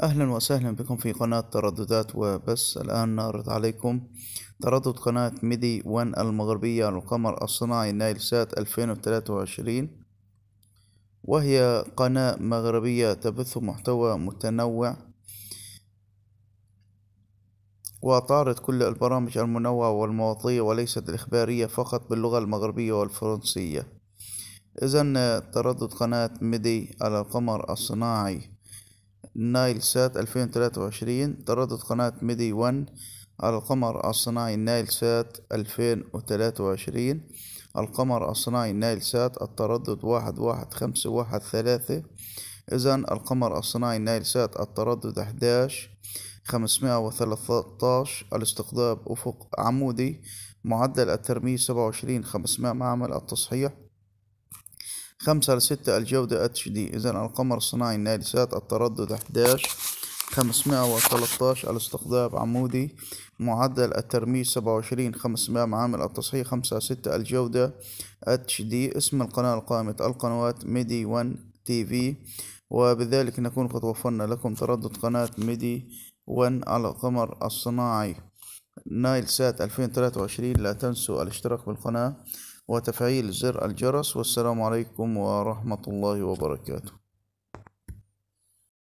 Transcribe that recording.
أهلا وسهلا بكم في قناة ترددات وبس الآن نعرض عليكم تردد قناة ميدي وان المغربية على القمر الصناعي نايل سات 2023 وهي قناة مغربية تبث محتوى متنوع وتعرض كل البرامج المنوعة والمواضيع وليست الإخبارية فقط باللغة المغربية والفرنسية إذا تردد قناة ميدي على القمر الصناعي نايل سات 2023 تردد قناة ميدي 1 القمر الصناعي نايل سات 2023 القمر الصناعي نايل سات التردد واحد واحد خمسة واحد ثلاثة إذا القمر الصناعي نايل سات التردد أحداش خمسمائة وثلاثتاش الاستقطاب أفق عمودي معدل الترميز سبعة وعشرين خمسمائة معمل التصحيح خمسة لستة الجودة اتش دي اذا القمر الصناعي النادسات التردد احداش خمسمائة وثلاثة الاستقطاب عمودي معدل الترميز سبعة وعشرين خمسمائة معامل التصحيح خمسة ستة الجودة اتش دي اسم القناة القائمة القنوات ميدي ون تي في وبذلك نكون قد وفرنا لكم تردد قناة ميدي ون على القمر الصناعي نايل سات 2023 لا تنسوا الاشتراك بالقناة وتفعيل زر الجرس والسلام عليكم ورحمة الله وبركاته